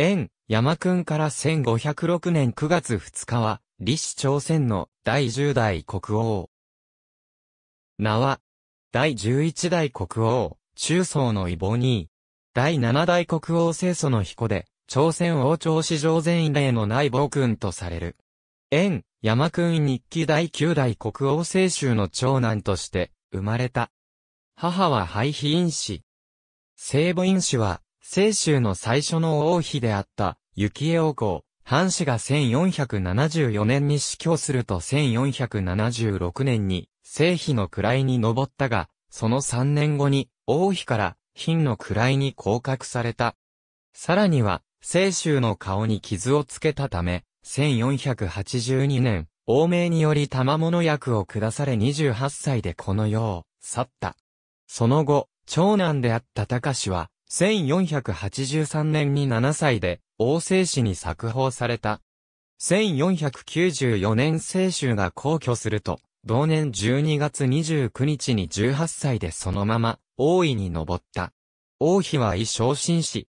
円、山くんから1506年9月2日は、李氏朝鮮の第10代国王。名は、第11代国王、中宗の異母に、第7代国王清祖の彦で、朝鮮王朝史上全例のない暴君とされる。円、山くん日記第9代国王清州の長男として、生まれた。母は廃妃因氏。聖母因氏は、青州の最初の王妃であった、幸恵王后、藩士が1474年に死去すると1476年に、聖妃の位に上ったが、その3年後に、王妃から、貧の位に降格された。さらには、青州の顔に傷をつけたため、1482年、王命により賜物役を下され28歳でこの世を去った。その後、長男であった高氏は、1483年に7歳で、王政史に作法された。1494年清州が皇居すると、同年12月29日に18歳でそのまま、王位に上った。王妃は異昇進し、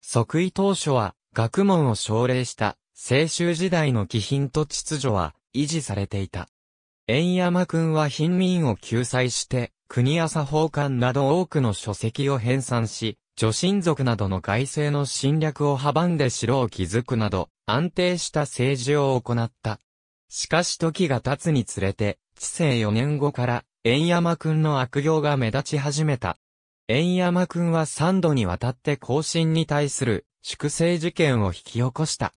即位当初は、学問を奨励した、清州時代の貴品と秩序は、維持されていた。円山君は貧民を救済して、国朝法官など多くの書籍を編纂し、女神族などの外政の侵略を阻んで城を築くなど、安定した政治を行った。しかし時が経つにつれて、治世4年後から、円山君の悪行が目立ち始めた。円山君は3度にわたって後進に対する粛清事件を引き起こした。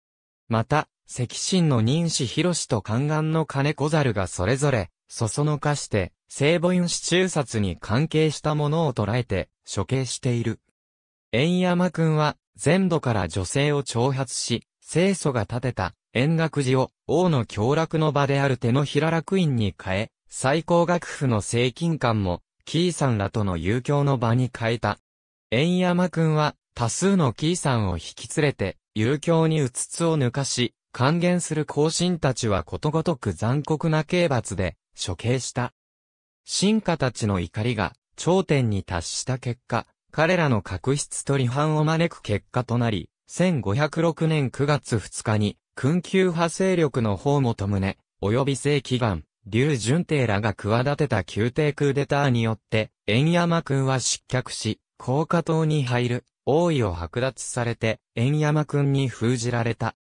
また、赤神の任子広と宦官の金子猿がそれぞれ、そそのかして、聖母院市中殺に関係したものを捉えて、処刑している。円山くんは、全土から女性を挑発し、清楚が建てた、縁楽寺を、王の協楽の場である手の平楽院に変え、最高学府の正金館も、キーさんらとの遊興の場に変えた。円山くんは、多数のキーさんを引き連れて、遊興にうつつを抜かし、還元する後進たちはことごとく残酷な刑罰で、処刑した。進化たちの怒りが、頂点に達した結果、彼らの確執取り反を招く結果となり、1506年9月2日に、訓級派勢力の方もと宗、及び正規願、劉順帝らが企てた宮廷クーデターによって、円山君は失脚し、高架党に入る、王位を剥奪されて、円山君に封じられた。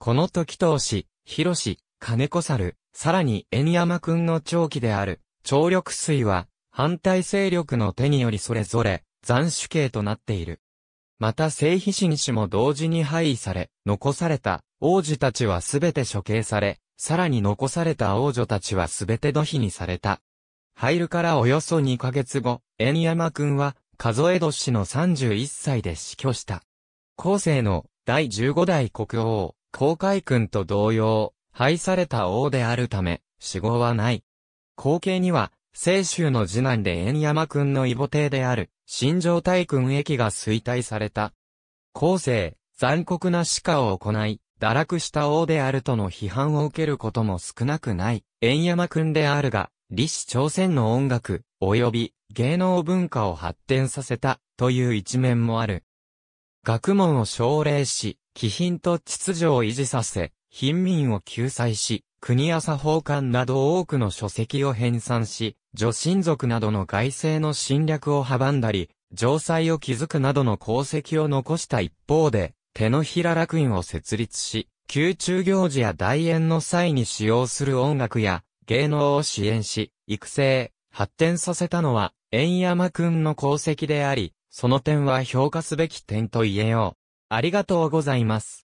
この時当氏、広氏、金子猿、さらに円山君の長期である、長力水は、反対勢力の手によりそれぞれ、斬首刑となっている。また聖秘神士も同時に廃位され、残された王子たちはすべて処刑され、さらに残された王女たちはすべて土肥にされた。入るからおよそ2ヶ月後、円山君は、数え年の31歳で死去した。後世の第15代国王、公海君と同様、廃された王であるため、死後はない。後継には、清州の次男で円山君の異母帝である、新城大君駅が衰退された。後世、残酷な歯科を行い、堕落した王であるとの批判を受けることも少なくない、円山君であるが、李氏朝鮮の音楽、及び芸能文化を発展させた、という一面もある。学問を奨励し、気品と秩序を維持させ、貧民を救済し、国や作法官など多くの書籍を編纂し、女神族などの外政の侵略を阻んだり、城塞を築くなどの功績を残した一方で、手のひら楽院を設立し、宮中行事や大宴の際に使用する音楽や芸能を支援し、育成、発展させたのは、円山くんの功績であり、その点は評価すべき点と言えよう。ありがとうございます。